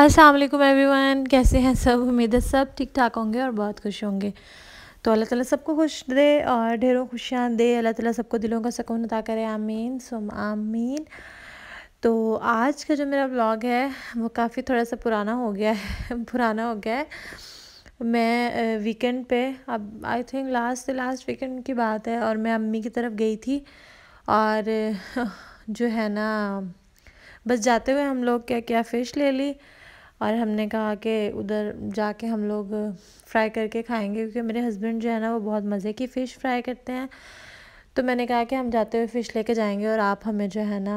अस्सलाम वालेकुम एवरीवन कैसे हैं सब उम्मीद है सब ठीक ठाक होंगे और बहुत खुश होंगे तो अल्लाह ताला सबको खुश दे और ढेरों खुशियाँ दे अल्लाह ताला सबको दिलों का सुकून अता करे आमीन सुम आमीन तो आज का जो मेरा ब्लॉग है वो काफ़ी थोड़ा सा पुराना हो गया है पुराना हो गया है मैं वीकेंड पे अब आई थिंक लास्ट से लास्ट वीकेंड की बात है और मैं अम्मी की तरफ गई थी और जो है ना बस जाते हुए हम लोग क्या क्या फ़िश ले ली और हमने कहा कि उधर जाके हम लोग फ्राई करके खाएंगे क्योंकि मेरे हस्बैंड जो है ना वो बहुत मज़े की फ़िश फ्राई करते हैं तो मैंने कहा कि हम जाते हुए फ़िश लेके जाएंगे और आप हमें जो है ना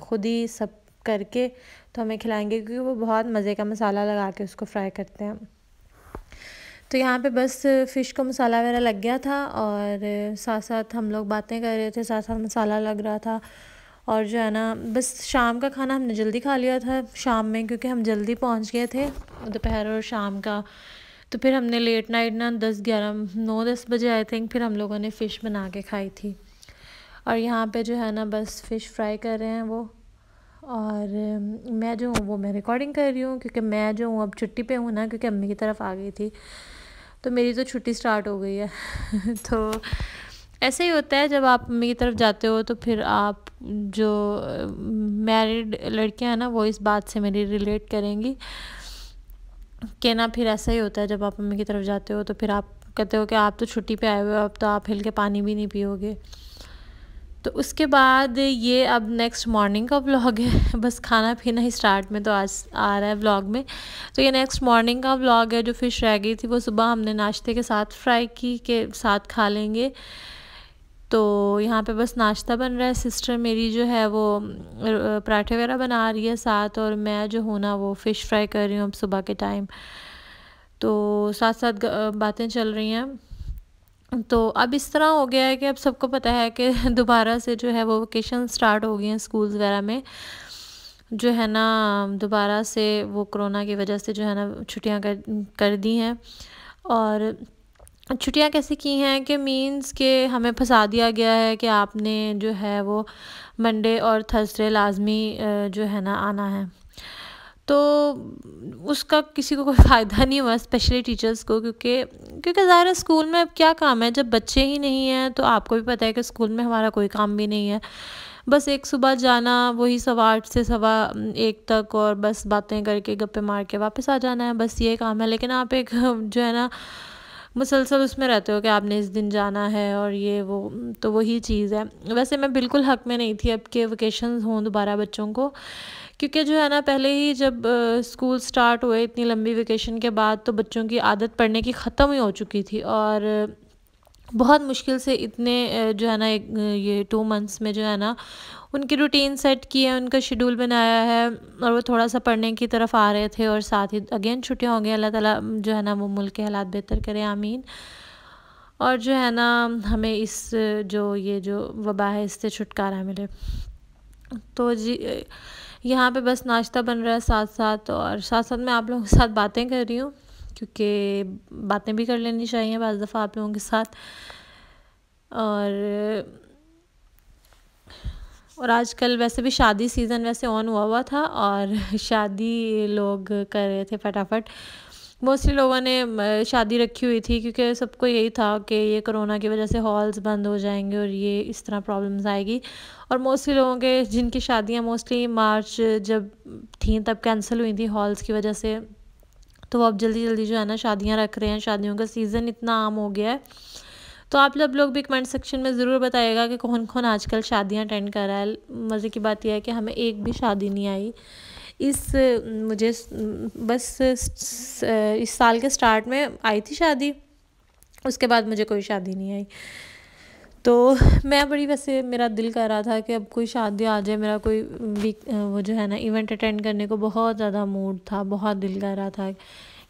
खुद ही सब करके तो हमें खिलाएंगे क्योंकि वो बहुत मज़े का मसाला लगा के उसको फ्राई करते हैं तो यहाँ पे बस फ़िश को मसाला वगैरह लग गया था और साथ साथ हम लोग बातें कर रहे थे साथ साथ मसाला लग रहा था और जो है ना बस शाम का खाना हमने जल्दी खा लिया था शाम में क्योंकि हम जल्दी पहुंच गए थे दोपहर और शाम का तो फिर हमने लेट नाइट ना दस ग्यारह नौ दस बजे आई थिंक फिर हम लोगों ने फ़िश बना के खाई थी और यहाँ पे जो है ना बस फ़िश फ्राई कर रहे हैं वो और मैं जो हूँ वो मैं रिकॉर्डिंग कर रही हूँ क्योंकि मैं जो हूँ अब छुट्टी पे हूँ ना क्योंकि अम्मी की तरफ आ गई थी तो मेरी तो छुट्टी स्टार्ट हो गई है तो ऐसे ही होता है जब आप मम्मी की तरफ जाते हो तो फिर आप जो मैरिड लड़कियां हैं ना वो इस बात से मेरी रिलेट करेंगी कि ना फिर ऐसा ही होता है जब आप मम्मी की तरफ जाते हो तो फिर आप कहते हो कि आप तो छुट्टी पे आए हुए हो अब तो आप हिल के पानी भी नहीं पियोगे तो उसके बाद ये अब नेक्स्ट मॉर्निंग का व्लॉग है बस खाना पीना ही स्टार्ट में तो आज आ रहा है व्लॉग में तो ये नेक्स्ट मॉर्निंग का व्लॉग है जो फ़िश रह गई थी वो सुबह हमने नाश्ते के साथ फ्राई की के साथ खा लेंगे तो यहाँ पे बस नाश्ता बन रहा है सिस्टर मेरी जो है वो पराठे वगैरह बना रही है साथ और मैं जो हूँ ना वो फ़िश फ्राई कर रही हूँ अब सुबह के टाइम तो साथ साथ बातें चल रही हैं तो अब इस तरह हो गया है कि अब सबको पता है कि दोबारा से जो है वो वोकेशन स्टार्ट हो गई हैं स्कूल्स वगैरह में जो है ना दोबारा से वो कोरोना की वजह से जो है ना छुट्टियां कर कर दी हैं और छुट्टियाँ कैसे की हैं कि मींस के हमें फंसा दिया गया है कि आपने जो है वो मंडे और थर्सडे लाजमी जो है ना आना है तो उसका किसी को कोई फ़ायदा नहीं हुआ स्पेशली टीचर्स को क्योंकि क्योंकि ज़ाहिर है स्कूल में अब क्या काम है जब बच्चे ही नहीं हैं तो आपको भी पता है कि स्कूल में हमारा कोई काम भी नहीं है बस एक सुबह जाना वही सवा आठ से सवा एक तक और बस बातें करके गप्पे मार के वापस आ जाना है बस ये काम है लेकिन आप एक जो है ना मुसलसल उसमें रहते हो कि आपने इस दिन जाना है और ये वो तो वही चीज़ है वैसे मैं बिल्कुल हक में नहीं थी अब के वेकेशन हों दोबारा बच्चों को क्योंकि जो है ना पहले ही जब स्कूल स्टार्ट हुए इतनी लंबी वेकेशन के बाद तो बच्चों की आदत पढ़ने की ख़त्म ही हो चुकी थी और बहुत मुश्किल से इतने जो है ना ये टू मंथ्स में जो है ना उनकी रूटीन सेट की है उनका शेड्यूल बनाया है और वो थोड़ा सा पढ़ने की तरफ आ रहे थे और साथ ही अगेन छुट्टियाँ होंगी अल्लाह ताला जो है ना वो मुल्क के हालात बेहतर करें आमीन और जो है ना हमें इस जो ये जो वबा है इससे छुटकारा मिले तो जी यहाँ पे बस नाश्ता बन रहा है साथ साथ और साथ साथ मैं आप लोगों के साथ बातें कर रही हूँ क्योंकि बातें भी कर लेनी चाहिए बज़ दफ़ा आप लोगों के साथ और और आजकल वैसे भी शादी सीज़न वैसे ऑन हुआ हुआ था और शादी लोग कर रहे थे फटाफट मोस्टली लोगों ने शादी रखी हुई थी क्योंकि सबको यही था कि ये कोरोना की वजह से हॉल्स बंद हो जाएंगे और ये इस तरह प्रॉब्लम्स आएगी और मोस्टली लोगों के जिनकी शादियां मोस्टली मार्च जब थी तब कैंसिल हुई थी हॉल्स की वजह से तो वो अब जल्दी जल्दी जो है ना शादियाँ रख रहे हैं शादियों का सीज़न इतना आम हो गया है तो आप लोग लोग भी कमेंट सेक्शन में ज़रूर बताइएगा कि कौन कौन आजकल शादियाँ अटेंड कर रहा है मज़े की बात यह है कि हमें एक भी शादी नहीं आई इस मुझे बस इस साल के स्टार्ट में आई थी शादी उसके बाद मुझे कोई शादी नहीं आई तो मैं बड़ी वैसे मेरा दिल कर रहा था कि अब कोई शादी आ जाए मेरा कोई वीक वो जो है ना इवेंट अटेंड करने को बहुत ज़्यादा मूड था बहुत दिल कर रहा था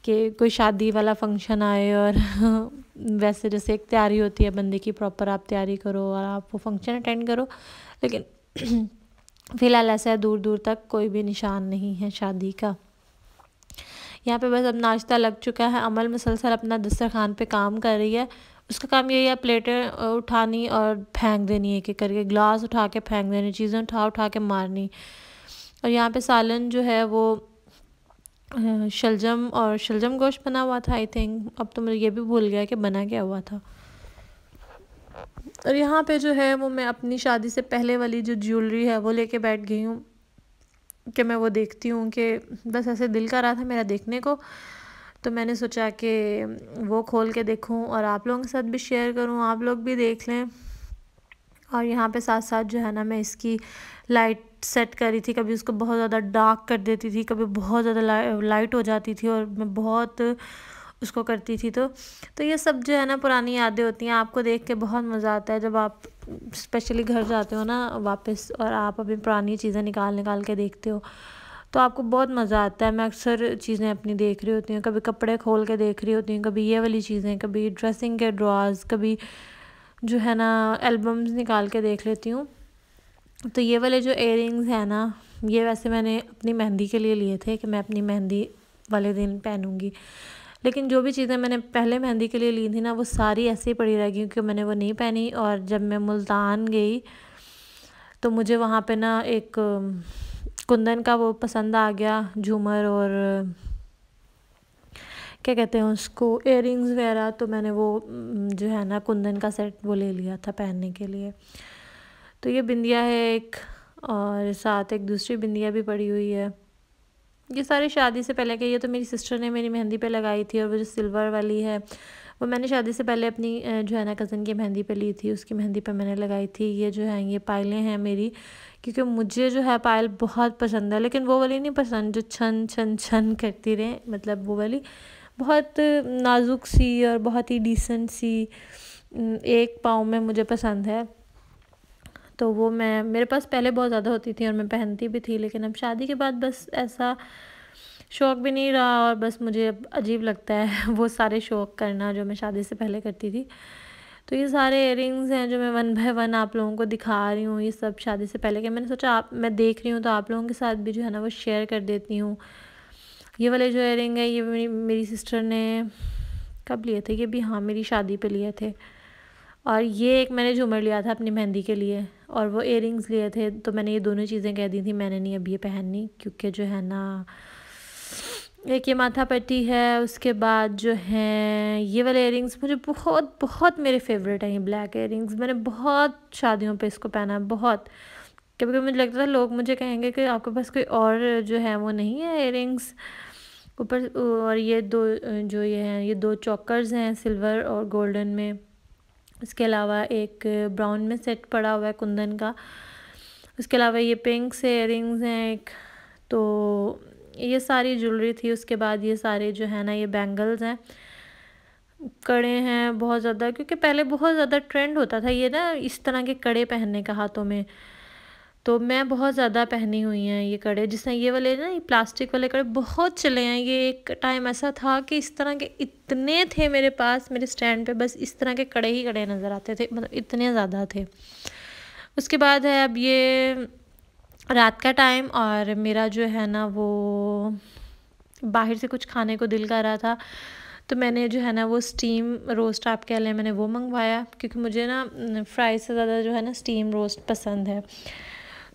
कि कोई शादी वाला फंक्शन आए और वैसे जैसे एक तैयारी होती है बंदे की प्रॉपर आप तैयारी करो और आप वो फंक्शन अटेंड करो लेकिन फ़िलहाल ऐसा है दूर दूर तक कोई भी निशान नहीं है शादी का यहाँ पे बस अब नाश्ता लग चुका है अमल मुसलसल अपना दस्तरखान पे काम कर रही है उसका काम यही है प्लेटें उठानी और फेंक देनी एक एक करके ग्लास उठा के फेंक देनी चीज़ें उठा उठा के मारनी और यहाँ पे सालन जो है वो शलजम और शलजम गोश्त बना हुआ था आई थिंक अब तो मुझे ये भी भूल गया कि बना क्या हुआ था और यहाँ पे जो है वो मैं अपनी शादी से पहले वाली जो ज्वेलरी है वो लेके बैठ गई हूँ कि मैं वो देखती हूँ कि बस ऐसे दिल कर रहा था मेरा देखने को तो मैंने सोचा कि वो खोल के देखूँ और आप लोगों के साथ भी शेयर करूँ आप लोग भी देख लें और यहाँ पे साथ साथ जो है ना मैं इसकी लाइट सेट करी थी कभी उसको बहुत ज़्यादा डार्क कर देती थी कभी बहुत ज़्यादा ला, लाइट हो जाती थी और मैं बहुत उसको करती थी तो तो ये सब जो है ना पुरानी यादें होती हैं आपको देख के बहुत मज़ा आता है जब आप स्पेशली घर जाते हो ना वापस और आप अपनी पुरानी चीज़ें निकाल निकाल के देखते हो तो आपको बहुत मज़ा आता है मैं अक्सर चीज़ें अपनी देख रही होती हूँ कभी कपड़े खोल के देख रही होती हूँ कभी ये वाली चीज़ें कभी ड्रेसिंग के ड्रॉज कभी जो है ना एल्बम्स निकाल के देख लेती हूँ तो ये वाले जो एयर हैं ना ये वैसे मैंने अपनी मेहंदी के लिए लिए थे कि मैं अपनी मेहंदी वाले दिन पहनूंगी लेकिन जो भी चीज़ें मैंने पहले मेहंदी के लिए ली थी ना वो सारी ऐसे ही पड़ी रह गई क्योंकि मैंने वो नहीं पहनी और जब मैं मुल्तान गई तो मुझे वहाँ पे ना एक कुंदन का वो पसंद आ गया झूमर और क्या कहते हैं उसको इयर वगैरह तो मैंने वो जो है ना कुंदन का सेट वो ले लिया था पहनने के लिए तो ये बिंदिया है एक और साथ एक दूसरी बिंदिया भी पड़ी हुई है ये सारी शादी से पहले के ये तो मेरी सिस्टर ने मेरी मेहंदी पे लगाई थी और वो जो सिल्वर वाली है वो मैंने शादी से पहले अपनी जो है ना कज़न की मेहंदी पे ली थी उसकी मेहंदी पे मैंने लगाई थी ये जो है ये पायलें हैं मेरी क्योंकि मुझे जो है पायल बहुत पसंद है लेकिन वो वाली नहीं पसंद जो छन छन छन करती रहे मतलब वो वाली बहुत नाजुक सी और बहुत ही डिसेंट सी एक पाँव में मुझे पसंद है तो वो मैं मेरे पास पहले बहुत ज़्यादा होती थी और मैं पहनती भी थी लेकिन अब शादी के बाद बस ऐसा शौक़ भी नहीं रहा और बस मुझे अब अजीब लगता है वो सारे शौक़ करना जो मैं शादी से पहले करती थी तो ये सारे इयरिंग्स हैं जो मैं वन बाय वन आप लोगों को दिखा रही हूँ ये सब शादी से पहले के मैंने सोचा आप मैं देख रही हूँ तो आप लोगों के साथ भी जो है ना वो शेयर कर देती हूँ ये वाले जो इयरिंग है ये मेरी मेरी सिस्टर ने कब लिए थे ये भी हाँ मेरी शादी पर लिए थे और ये एक मैंने झूमर लिया था अपनी मेहंदी के लिए और वो एयरिंग्स लिए थे तो मैंने ये दोनों चीज़ें कह दी थी मैंने नहीं अभी ये पहननी क्योंकि जो है ना एक ये माथा पट्टी है उसके बाद जो हैं ये वाले एयरिंग्स मुझे बहुत बहुत मेरे फेवरेट हैं ये ब्लैक इयरिंग्स मैंने बहुत शादियों पे इसको पहना है बहुत कभी कभी मुझे लगता था लोग मुझे कहेंगे कि आपके पास कोई और जो है वो नहीं है एयरिंग्स ऊपर और ये दो जो ये हैं ये दो चॉकर्स हैं सिल्वर और गोल्डन में उसके अलावा एक ब्राउन में सेट पड़ा हुआ है कुंदन का उसके अलावा ये पिंक से इयरिंग्स हैं एक तो ये सारी ज्वेलरी थी उसके बाद ये सारे जो है ना ये बैंगल्स हैं कड़े हैं बहुत ज़्यादा क्योंकि पहले बहुत ज़्यादा ट्रेंड होता था ये ना इस तरह के कड़े पहनने का हाथों में तो मैं बहुत ज़्यादा पहनी हुई हैं ये कड़े जिस ये वाले ना ये प्लास्टिक वाले कड़े बहुत चले हैं ये एक टाइम ऐसा था कि इस तरह के इतने थे मेरे पास मेरे स्टैंड पे बस इस तरह के कड़े ही कड़े नज़र आते थे मतलब इतने ज़्यादा थे उसके बाद है अब ये रात का टाइम और मेरा जो है ना वो बाहर से कुछ खाने को दिल कर रहा था तो मैंने जो है ना वो स्टीम रोस्ट आप कह लें मैंने वो मंगवाया क्योंकि मुझे ना फ्राई से ज़्यादा जो है ना स्टीम रोस्ट पसंद है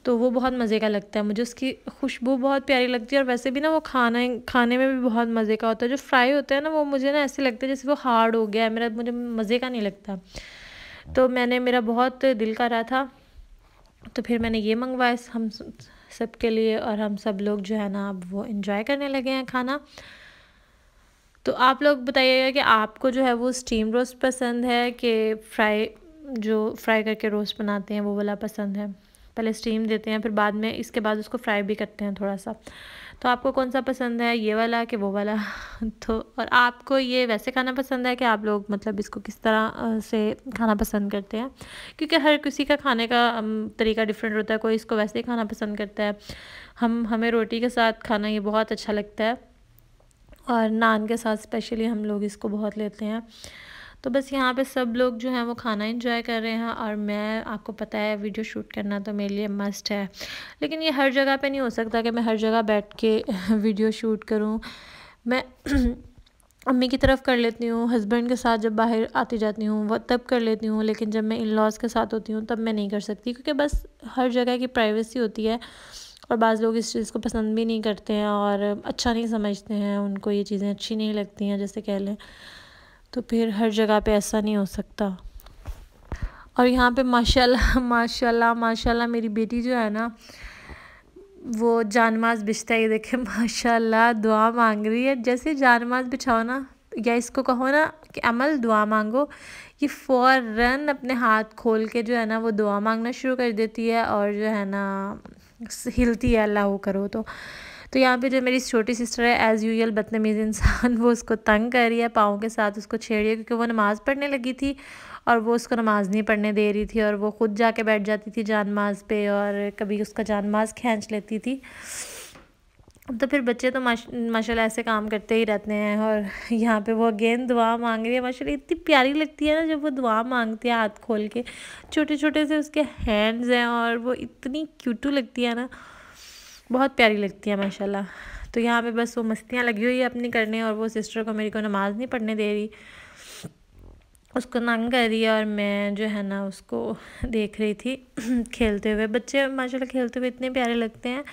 तो वो बहुत मज़े का लगता है मुझे उसकी खुशबू बहुत प्यारी लगती है और वैसे भी ना वो खाना खाने में भी बहुत मज़े का होता है जो फ्राई होता है ना वो मुझे ना ऐसे लगता है जैसे वो हार्ड हो गया है मेरा मुझे मज़े का नहीं लगता तो मैंने मेरा बहुत दिल कर रहा था तो फिर मैंने ये मंगवाया हम सबके लिए और हम सब लोग जो है ना अब वो इन्जॉय करने लगे हैं खाना तो आप लोग बताइएगा कि आपको जो है वो स्टीम रोस्ट पसंद है कि फ्राई जो फ्राई करके रोस्ट बनाते हैं वो वाला पसंद है पहले स्टीम देते हैं फिर बाद में इसके बाद उसको फ्राई भी करते हैं थोड़ा सा तो आपको कौन सा पसंद है ये वाला कि वो वाला तो और आपको ये वैसे खाना पसंद है कि आप लोग मतलब इसको किस तरह से खाना पसंद करते हैं क्योंकि हर किसी का खाने का तरीका डिफरेंट होता है कोई इसको वैसे ही खाना पसंद करता है हम हमें रोटी के साथ खाना ये बहुत अच्छा लगता है और नान के साथ स्पेशली हम लोग इसको बहुत लेते हैं तो बस यहाँ पे सब लोग जो हैं वो खाना इंजॉय कर रहे हैं और मैं आपको पता है वीडियो शूट करना तो मेरे लिए मस्ट है लेकिन ये हर जगह पे नहीं हो सकता कि मैं हर जगह बैठ के वीडियो शूट करूँ मैं अम्मी की तरफ कर लेती हूँ हस्बैंड के साथ जब बाहर आती जाती हूँ वह तब कर लेती हूँ लेकिन जब मैं इन लॉज के साथ होती हूँ तब मैं नहीं कर सकती क्योंकि बस हर जगह की प्राइवेसी होती है और बाज़ लोग इस चीज़ को पसंद भी नहीं करते हैं और अच्छा नहीं समझते हैं उनको ये चीज़ें अच्छी नहीं लगती हैं जैसे कह लें तो फिर हर जगह पे ऐसा नहीं हो सकता और यहाँ पे माशाल्लाह माशाल्लाह माशाल्लाह मेरी बेटी जो है ना वो जानमाज बिछता है ये देखे माशाल्लाह दुआ मांग रही है जैसे जानमाज बिछाओ ना या इसको कहो ना कि अमल दुआ मांगो ये फ़ौरन अपने हाथ खोल के जो है ना वो दुआ मांगना शुरू कर देती है और जो है ना हिलती है अल्लाह करो तो तो यहाँ पे जो मेरी छोटी सिस्टर है एज़ यूजल बदतमीज़ इंसान वो उसको तंग कर रही है पाँव के साथ उसको छेड़ रही है क्योंकि वो नमाज़ पढ़ने लगी थी और वो उसको नमाज़ नहीं पढ़ने दे रही थी और वो ख़ुद जाके बैठ जाती थी जान माज पे और कभी उसका जान माज खींच लेती थी तो फिर बच्चे तो माश माशाल्लाह ऐसे काम करते ही रहते हैं और यहाँ पे वो अगेन दुआ मांग रही है माशा इतनी प्यारी लगती है ना जब वो दुआ मांगती है हाथ खोल के छोटे छोटे से उसके हैंड्स हैं और वो इतनी क्यूटू लगती है ना बहुत प्यारी लगती है माशाल्लाह तो यहाँ पे बस वो मस्तियाँ लगी हुई है अपनी करने और वो सिस्टर को मेरी को नमाज़ नहीं पढ़ने दे रही उसको नंग कर रही है और मैं जो है ना उसको देख रही थी खेलते हुए बच्चे माशाल्लाह खेलते हुए इतने प्यारे लगते हैं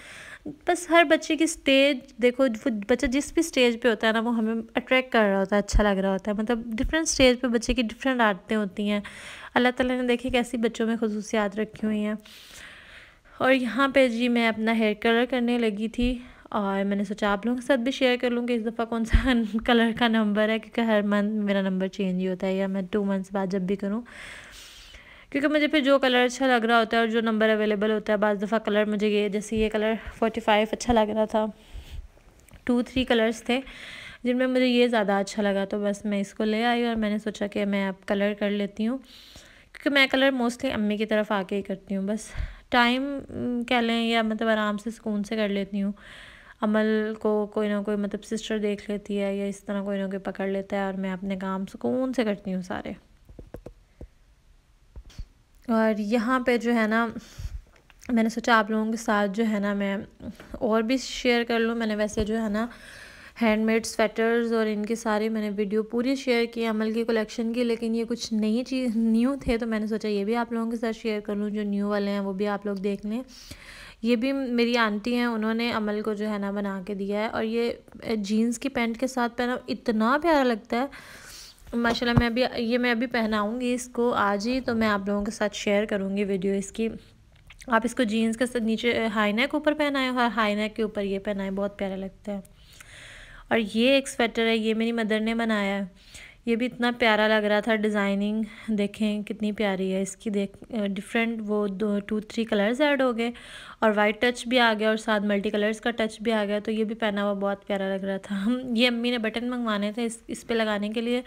बस हर बच्चे की स्टेज देखो वो बच्चा जिस भी स्टेज पे होता है ना वो हमें अट्रैक्ट कर रहा होता है अच्छा लग रहा होता है मतलब डिफरेंट स्टेज पे बच्चे की डिफरेंट आदतें होती हैं अल्लाह ताला ने देखिए कैसी बच्चों में खसूसियात रखी हुई हैं और यहाँ पे जी मैं अपना हेयर कलर करने लगी थी और मैंने सोचा आप लोगों के साथ भी शेयर कर लूँ कि इस दफ़ा कौन सा कलर का नंबर है क्योंकि हर मंथ मेरा नंबर चेंज ही होता है या मैं टू मंथ्स बाद जब भी करूँ क्योंकि मुझे फिर जो कलर अच्छा लग रहा होता है और जो नंबर अवेलेबल होता है बज़ दफ़ा कलर मुझे ये जैसे ये कलर फोर्टी फाइव अच्छा लग रहा था टू थ्री कलर्स थे जिनमें मुझे ये ज़्यादा अच्छा लगा तो बस मैं इसको ले आई और मैंने सोचा कि मैं अब कलर कर लेती हूँ क्योंकि मैं कलर मोस्टली अम्मी की तरफ आके ही करती हूँ बस टाइम mm, कह लें या मतलब आराम से सुकून से कर लेती हूँ अमल को कोई ना कोई मतलब सिस्टर देख लेती है या इस तरह कोई ना कोई पकड़ लेता है और मैं अपने काम सुकून से करती हूँ सारे और यहाँ पे जो है ना मैंने सोचा आप लोगों के साथ जो है ना मैं और भी शेयर कर लूँ मैंने वैसे जो है ना हैंडमेड स्वेटर्स और इनके सारे मैंने वीडियो पूरी शेयर किए अमल की कलेक्शन की लेकिन ये कुछ नई चीज़ न्यू थे तो मैंने सोचा ये भी आप लोगों के साथ शेयर कर लूँ जो न्यू वाले हैं वो भी आप लोग देख लें ये भी मेरी आंटी हैं उन्होंने अमल को जो है ना बना के दिया है और ये जीन्स की पैंट के साथ पहना इतना प्यारा लगता है माशाल्लाह मैं अभी ये मैं अभी पहनाऊँगी इसको आज ही तो मैं आप लोगों के साथ शेयर करूँगी वीडियो इसकी आप इसको जीन्स के साथ नीचे हाई नेक ऊपर पहनाएं और हाई नेक के ऊपर ये पहनाएं बहुत प्यारा लगता है और ये एक स्वेटर है ये मेरी मदर ने बनाया है ये भी इतना प्यारा लग रहा था डिज़ाइनिंग देखें कितनी प्यारी है इसकी देख डिफरेंट वो दो टू थ्री कलर्स ऐड हो गए और वाइट टच भी आ गया और साथ मल्टी कलर्स का टच भी आ गया तो ये भी पहना हुआ बहुत प्यारा लग रहा था हम ये अम्मी ने बटन मंगवाने थे इस इस पर लगाने के लिए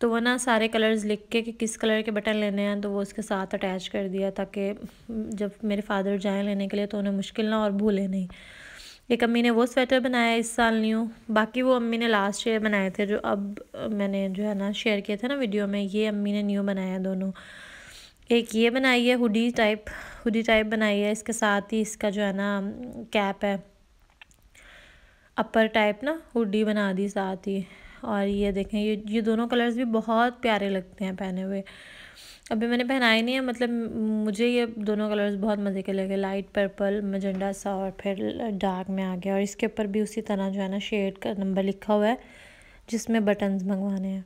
तो वो ना सारे कलर्स लिख के कि किस कलर के बटन लेने हैं तो वो उसके साथ अटैच कर दिया ताकि जब मेरे फादर जाएँ लेने के लिए तो उन्हें मुश्किल ना और भूलें नहीं एक अम्मी ने वो स्वेटर बनाया इस साल न्यू बाकी वो अम्मी ने लास्ट ईयर बनाए थे जो अब मैंने जो है ना शेयर किए थे ना वीडियो में ये अम्मी ने न्यू बनाया दोनों एक ये बनाई है हुडी टाइप हुडी टाइप बनाई है इसके साथ ही इसका जो है ना कैप है अपर टाइप ना हुडी बना दी साथ ही और ये देखें ये ये दोनों कलर्स भी बहुत प्यारे लगते हैं पहने हुए अभी मैंने पहनाए नहीं है मतलब मुझे ये दोनों कलर्स बहुत मज़े के लगे लाइट पर्पल मजंडा सा और फिर डार्क में आ गया और इसके ऊपर भी उसी तरह जो है ना शेड का नंबर लिखा हुआ है जिसमें बटन्स मंगवाने हैं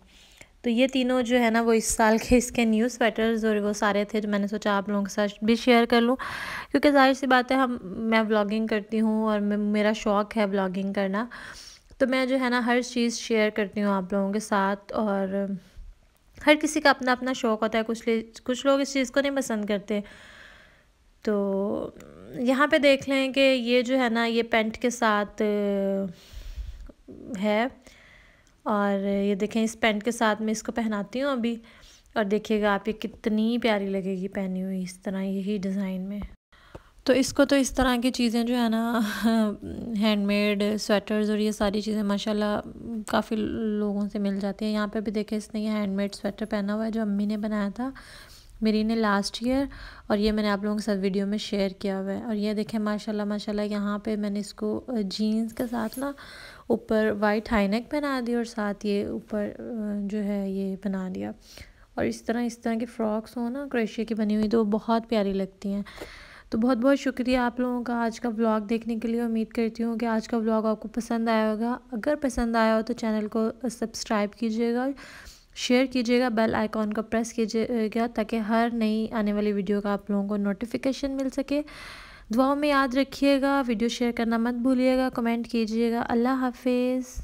तो ये तीनों जो है ना वो इस साल के इसके न्यू स्वेटर्स और वो सारे थे जो तो मैंने सोचा आप लोगों के साथ भी शेयर कर लूँ क्योंकि जाहिर सी बात है हम मैं ब्लॉगिंग करती हूँ और मेरा शौक़ है व्लॉगिंग करना तो मैं जो है ना हर चीज़ शेयर करती हूँ आप लोगों के साथ और हर किसी का अपना अपना शौक़ होता है कुछ ले कुछ लोग इस चीज़ को नहीं पसंद करते तो यहाँ पे देख लें कि ये जो है ना ये पेंट के साथ है और ये देखें इस पेंट के साथ मैं इसको पहनाती हूँ अभी और देखिएगा आप ये कितनी प्यारी लगेगी पहनी हुई इस तरह यही डिज़ाइन में तो इसको तो इस तरह की चीज़ें जो है ना हैंडमेड स्वेटर्स और ये सारी चीज़ें माशाल्लाह काफ़ी लोगों से मिल जाती है यहाँ पे भी देखे इसने ये हैंडमेड स्वेटर पहना हुआ है जो अम्मी ने बनाया था मेरी ने लास्ट ईयर और ये मैंने आप लोगों के साथ वीडियो में शेयर किया हुआ है और ये देखे माशाल्लाह माशाल्लाह यहाँ पे मैंने इसको जीन्स के साथ ना ऊपर वाइट हाईनेक बना दी और साथ ये ऊपर जो है ये बना दिया और इस तरह इस तरह की फ़्रॉक्स हो ना क्रोशिया की बनी हुई तो बहुत प्यारी लगती हैं तो बहुत बहुत शुक्रिया आप लोगों का आज का ब्लॉग देखने के लिए उम्मीद करती हूँ कि आज का ब्लॉग आपको पसंद आया होगा अगर पसंद आया हो तो चैनल को सब्सक्राइब कीजिएगा शेयर कीजिएगा बेल आइकॉन को प्रेस कीजिएगा ताकि हर नई आने वाली वीडियो का आप लोगों को नोटिफिकेशन मिल सके दुआओं में याद रखिएगा वीडियो शेयर करना मत भूलिएगा कमेंट कीजिएगा अल्लाह हाफिज़